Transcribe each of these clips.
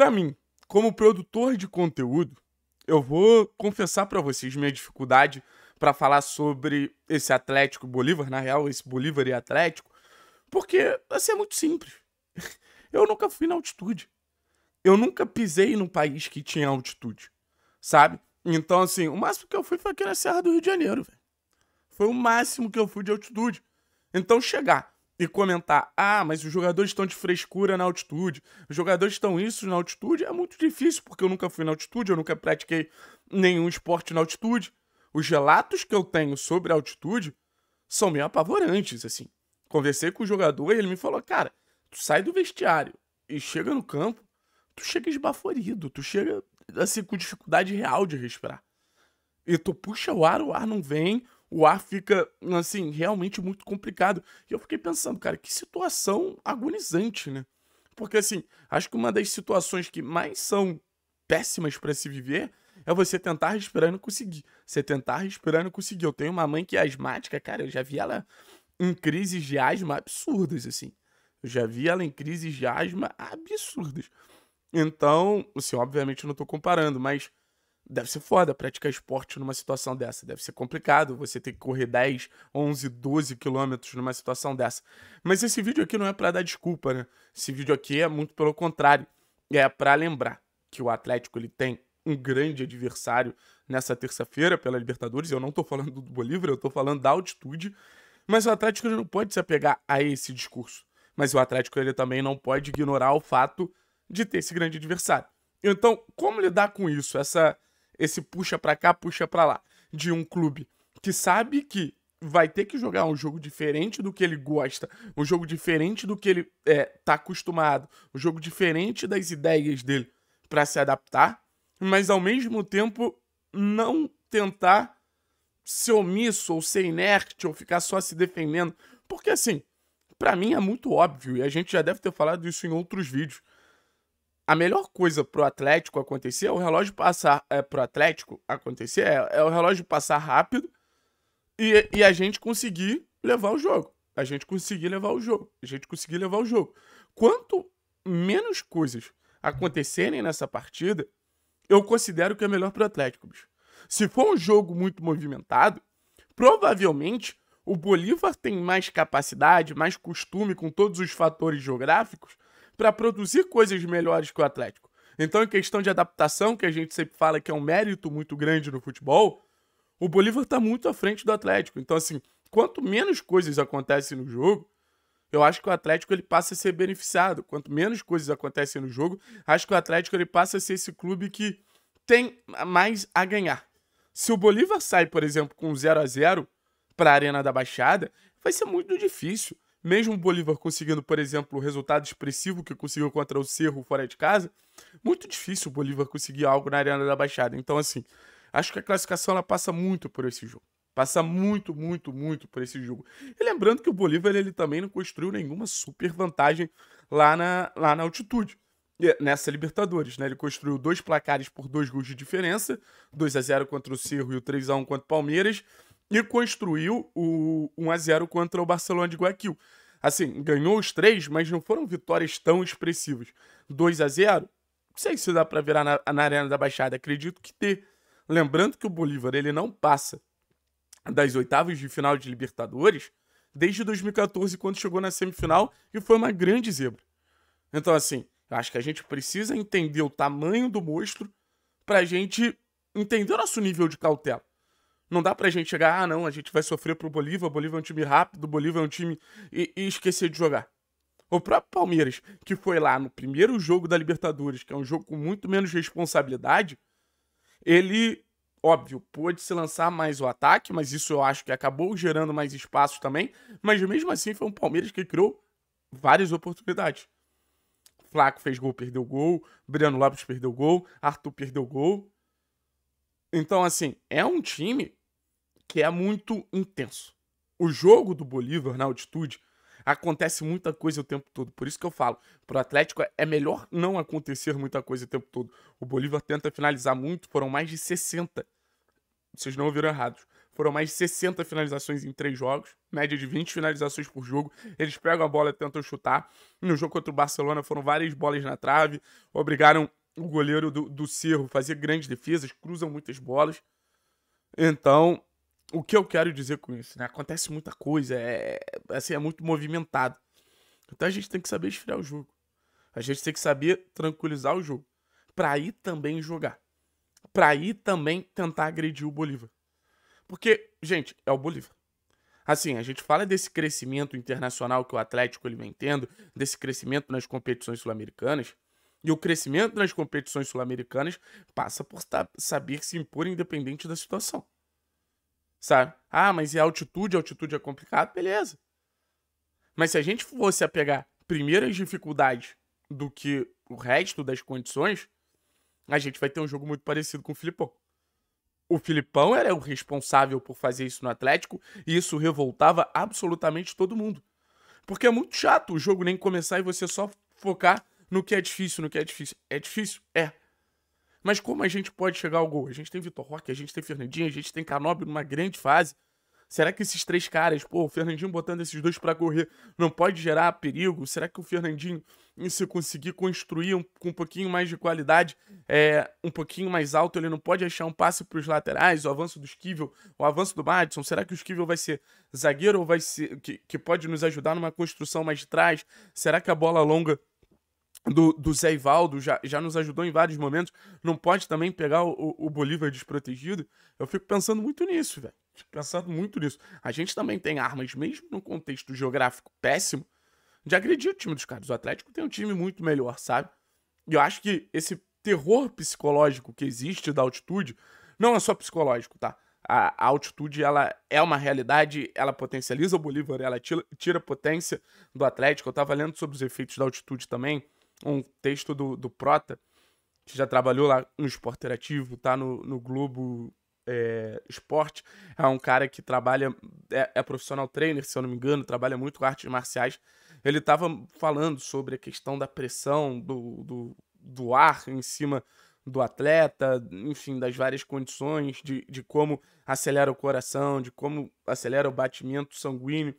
Para mim, como produtor de conteúdo, eu vou confessar para vocês minha dificuldade para falar sobre esse Atlético Bolívar, na real, esse Bolívar e Atlético, porque assim é muito simples. Eu nunca fui na altitude. Eu nunca pisei num país que tinha altitude, sabe? Então, assim, o máximo que eu fui foi aqui na Serra do Rio de Janeiro, velho. Foi o máximo que eu fui de altitude. Então, chegar e comentar: ah, mas os jogadores estão de frescura na altitude, os jogadores estão isso na altitude, é muito difícil, porque eu nunca fui na altitude, eu nunca pratiquei nenhum esporte na altitude. Os relatos que eu tenho sobre a altitude são meio apavorantes, assim. Conversei com o jogador e ele me falou: cara, tu sai do vestiário e chega no campo, tu chega esbaforido, tu chega assim com dificuldade real de respirar. E tu puxa o ar, o ar não vem, o ar fica, assim, realmente muito complicado. E eu fiquei pensando, cara, que situação agonizante, né? Porque, assim, acho que uma das situações que mais são péssimas para se viver é você tentar respirar e não conseguir. Você tentar respirar e não conseguir. Eu tenho uma mãe que é asmática, cara, eu já vi ela em crises de asma absurdas, assim. Eu já vi ela em crises de asma absurdas. Então, assim, obviamente eu não tô comparando, mas deve ser foda praticar esporte numa situação dessa. Deve ser complicado você ter que correr 10, 11, 12 quilômetros numa situação dessa. Mas esse vídeo aqui não é para dar desculpa, né? Esse vídeo aqui é muito pelo contrário. É para lembrar que o Atlético ele tem um grande adversário nessa terça-feira pela Libertadores. Eu não estou falando do Bolívar, eu estou falando da altitude. Mas o Atlético não pode se apegar a esse discurso. Mas o Atlético ele também não pode ignorar o fato de ter esse grande adversário. Então, como lidar com isso? Essa esse puxa para cá, puxa para lá, de um clube que sabe que vai ter que jogar um jogo diferente do que ele gosta, um jogo diferente do que ele é, tá acostumado, um jogo diferente das ideias dele para se adaptar, mas ao mesmo tempo não tentar ser omisso ou ser inerte ou ficar só se defendendo, porque assim, para mim é muito óbvio e a gente já deve ter falado isso em outros vídeos a melhor coisa pro Atlético acontecer é o relógio passar. É, pro Atlético acontecer é, é o relógio passar rápido e, e a gente conseguir levar o jogo. A gente conseguir levar o jogo. A gente conseguir levar o jogo. Quanto menos coisas acontecerem nessa partida, eu considero que é melhor pro Atlético, bicho. Se for um jogo muito movimentado, provavelmente o Bolívar tem mais capacidade, mais costume com todos os fatores geográficos para produzir coisas melhores que o Atlético. Então, em questão de adaptação, que a gente sempre fala que é um mérito muito grande no futebol, o Bolívar está muito à frente do Atlético. Então, assim, quanto menos coisas acontecem no jogo, eu acho que o Atlético ele passa a ser beneficiado. Quanto menos coisas acontecem no jogo, acho que o Atlético ele passa a ser esse clube que tem mais a ganhar. Se o Bolívar sai, por exemplo, com 0 a 0 para a Arena da Baixada, vai ser muito difícil mesmo o Bolívar conseguindo, por exemplo, o resultado expressivo que conseguiu contra o Cerro fora de casa, muito difícil o Bolívar conseguir algo na Arena da Baixada. Então, assim, acho que a classificação ela passa muito por esse jogo. Passa muito, muito, muito por esse jogo. E lembrando que o Bolívar ele também não construiu nenhuma super vantagem lá na, lá na altitude. Nessa Libertadores, né? Ele construiu dois placares por dois gols de diferença, 2 a 0 contra o Cerro e o 3 a 1 contra o Palmeiras e construiu o 1 a 0 contra o Barcelona de Guayaquil. Assim, ganhou os três, mas não foram vitórias tão expressivas. 2 a 0 não sei se dá para virar na, na, Arena da Baixada, acredito que ter. Lembrando que o Bolívar ele não passa das oitavas de final de Libertadores desde 2014, quando chegou na semifinal e foi uma grande zebra. Então, assim, acho que a gente precisa entender o tamanho do monstro para a gente entender o nosso nível de cautela. Não dá pra gente chegar, ah, não, a gente vai sofrer pro Bolívar, Bolívar é um time rápido, Bolívar é um time. E, e esquecer de jogar. O próprio Palmeiras, que foi lá no primeiro jogo da Libertadores, que é um jogo com muito menos responsabilidade, ele, óbvio, pôde se lançar mais o ataque, mas isso eu acho que acabou gerando mais espaço também. Mas mesmo assim, foi um Palmeiras que criou várias oportunidades. Flaco fez gol, perdeu gol. Breno Lopes perdeu gol. Arthur perdeu gol. Então, assim, é um time que é muito intenso. O jogo do Bolívar na altitude acontece muita coisa o tempo todo. Por isso que eu falo, pro Atlético é melhor não acontecer muita coisa o tempo todo. O Bolívar tenta finalizar muito, foram mais de 60. Vocês não ouviram errado? Foram mais de 60 finalizações em três jogos, média de 20 finalizações por jogo. Eles pegam a bola e tentam chutar. No jogo contra o Barcelona foram várias bolas na trave, obrigaram o goleiro do, do Cerro a fazer grandes defesas, cruzam muitas bolas. Então, o que eu quero dizer com isso, né? Acontece muita coisa, é, assim, é muito movimentado. Então a gente tem que saber esfriar o jogo. A gente tem que saber tranquilizar o jogo. Pra ir também jogar. Pra ir também tentar agredir o Bolívar. Porque, gente, é o Bolívar. Assim, a gente fala desse crescimento internacional que o Atlético ele vem tendo, desse crescimento nas competições sul-americanas. E o crescimento nas competições sul-americanas passa por saber se impor independente da situação sabe? Ah, mas e altitude? A altitude é complicado? Beleza. Mas se a gente fosse a pegar primeiras dificuldades do que o resto das condições, a gente vai ter um jogo muito parecido com o Filipão. O Filipão era o responsável por fazer isso no Atlético e isso revoltava absolutamente todo mundo. Porque é muito chato o jogo nem começar e você só focar no que é difícil, no que é difícil. É difícil? É. Mas como a gente pode chegar ao gol? A gente tem Vitor Roque, a gente tem Fernandinho, a gente tem Canobi numa grande fase. Será que esses três caras, pô, o Fernandinho botando esses dois para correr, não pode gerar perigo? Será que o Fernandinho, se conseguir construir um, com um pouquinho mais de qualidade, é, um pouquinho mais alto, ele não pode achar um passe para os laterais, o avanço do Esquivel, o avanço do Madison? Será que o Esquivel vai ser zagueiro ou vai ser. Que, que pode nos ajudar numa construção mais de trás? Será que a bola longa do, do Zé Ivaldo já, já nos ajudou em vários momentos. Não pode também pegar o, o Bolívar desprotegido. Eu fico pensando muito nisso, velho. Fico pensando muito nisso. A gente também tem armas, mesmo num contexto geográfico péssimo, de agredir o time dos caras. O Atlético tem um time muito melhor, sabe? E eu acho que esse terror psicológico que existe da altitude não é só psicológico, tá? A, a altitude, ela é uma realidade, ela potencializa o Bolívar, ela tira, tira potência do Atlético. Eu tava lendo sobre os efeitos da altitude também um texto do, do Prota, que já trabalhou lá no Esporte Interativo, tá no, no Globo é, Esporte. É um cara que trabalha, é, é, profissional trainer, se eu não me engano, trabalha muito com artes marciais. Ele estava falando sobre a questão da pressão, do, do, do ar em cima do atleta, enfim, das várias condições, de, de como acelera o coração, de como acelera o batimento sanguíneo.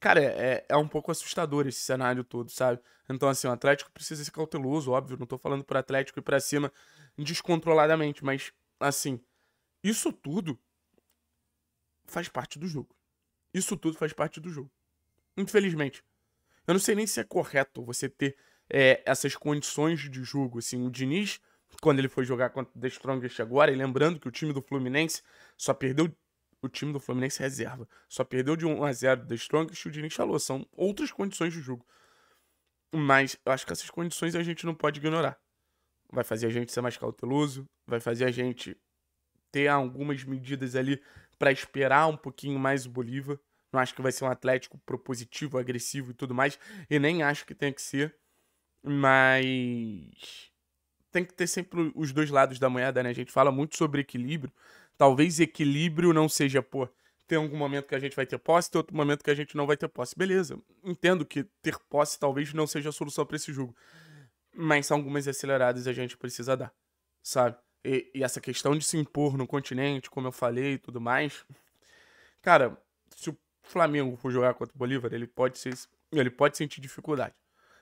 Cara, é, é, é um pouco assustador esse cenário todo, sabe? Então, assim, o Atlético precisa ser cauteloso, óbvio, não tô falando pro Atlético ir pra cima descontroladamente, mas, assim, isso tudo faz parte do jogo. Isso tudo faz parte do jogo. Infelizmente. Eu não sei nem se é correto você ter é, essas condições de jogo. Assim, o Diniz, quando ele foi jogar contra o The Strongest agora, e lembrando que o time do Fluminense só perdeu o time do Fluminense é reserva. Só perdeu de 1 a 0 da Strongest, o Diniz falou, são outras condições do jogo. Mas eu acho que essas condições a gente não pode ignorar. Vai fazer a gente ser mais cauteloso, vai fazer a gente ter algumas medidas ali para esperar um pouquinho mais o Bolívar. Não acho que vai ser um Atlético propositivo, agressivo e tudo mais, e nem acho que tenha que ser. Mas tem que ter sempre os dois lados da moeda, né? A gente fala muito sobre equilíbrio, Talvez equilíbrio não seja, pô, tem algum momento que a gente vai ter posse, tem outro momento que a gente não vai ter posse. Beleza, entendo que ter posse talvez não seja a solução para esse jogo. Mas algumas aceleradas a gente precisa dar, sabe? E, e essa questão de se impor no continente, como eu falei e tudo mais. Cara, se o Flamengo for jogar contra o Bolívar, ele pode ser, ele pode sentir dificuldade,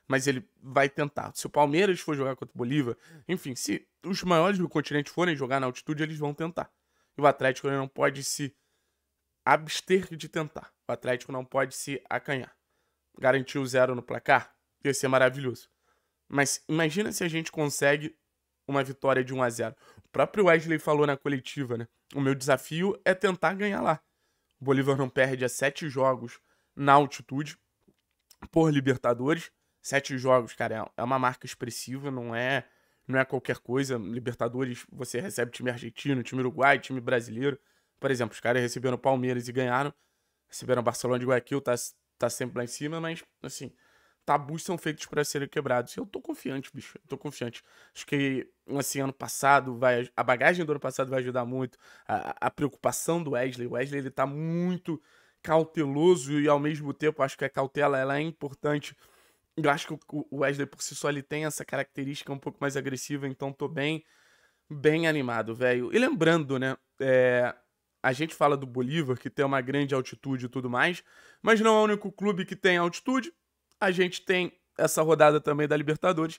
mas ele vai tentar. Se o Palmeiras for jogar contra o Bolívar, enfim, se os maiores do continente forem jogar na altitude, eles vão tentar. E o Atlético não pode se abster de tentar. O Atlético não pode se acanhar. Garantir o zero no placar ia ser maravilhoso. Mas imagina se a gente consegue uma vitória de 1 a 0. O próprio Wesley falou na coletiva, né? O meu desafio é tentar ganhar lá. O Bolívar não perde há sete jogos na altitude por Libertadores. Sete jogos, cara, é uma marca expressiva, não é não é qualquer coisa. Libertadores, você recebe time argentino, time uruguai, time brasileiro. Por exemplo, os caras receberam Palmeiras e ganharam. Receberam Barcelona de Guayaquil, tá, tá sempre lá em cima, mas, assim, tabus são feitos para serem quebrados. Eu tô confiante, bicho, eu tô confiante. Acho que, assim, ano passado, vai, a bagagem do ano passado vai ajudar muito. A, a preocupação do Wesley, o Wesley, ele tá muito cauteloso e, ao mesmo tempo, acho que a cautela, ela é importante eu acho que o Wesley por si só ele tem essa característica um pouco mais agressiva, então tô bem bem animado, velho. E lembrando, né, é, a gente fala do Bolívar que tem uma grande altitude e tudo mais, mas não é o único clube que tem altitude. A gente tem essa rodada também da Libertadores,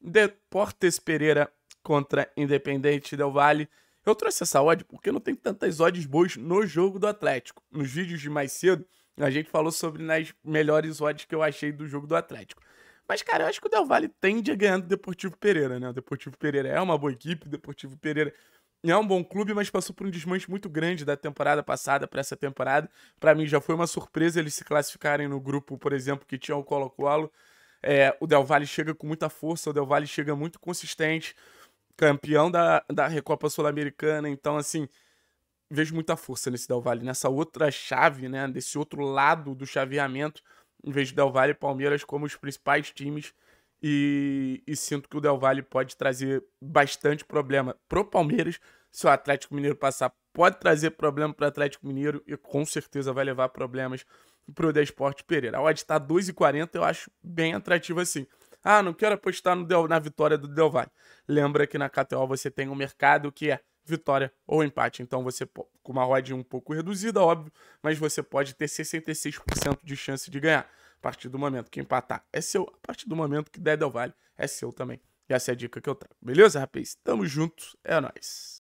Deportes Pereira contra Independente Del Valle. Eu trouxe essa odd porque não tem tantas odds boas no jogo do Atlético. Nos vídeos de mais cedo, a gente falou sobre nas né, melhores odds que eu achei do jogo do Atlético. Mas, cara, eu acho que o Del Valle tende a ganhar do Deportivo Pereira, né? O Deportivo Pereira é uma boa equipe, o Deportivo Pereira é um bom clube, mas passou por um desmanche muito grande da temporada passada para essa temporada. Para mim já foi uma surpresa eles se classificarem no grupo, por exemplo, que tinha o Colo-Colo. É, o Del Valle chega com muita força, o Del Valle chega muito consistente, campeão da, da Recopa Sul-Americana. Então, assim, vejo muita força nesse Del Valle, nessa outra chave, né? Desse outro lado do chaveamento, em vez de Del Valle e Palmeiras como os principais times. E, e, sinto que o Del Valle pode trazer bastante problema pro Palmeiras. Se o Atlético Mineiro passar, pode trazer problema pro Atlético Mineiro e com certeza vai levar problemas pro Desporte Pereira. A odd tá 2,40, eu acho bem atrativo assim. Ah, não quero apostar no Del, na vitória do Del Valle. Lembra que na KTO você tem um mercado que é vitória ou empate. Então você, com uma odd um pouco reduzida, óbvio, mas você pode ter 66% de chance de ganhar. A partir do momento que empatar é seu, a partir do momento que der Del Vale é seu também. E essa é a dica que eu trago. Beleza, rapaz? Tamo juntos, é nóis.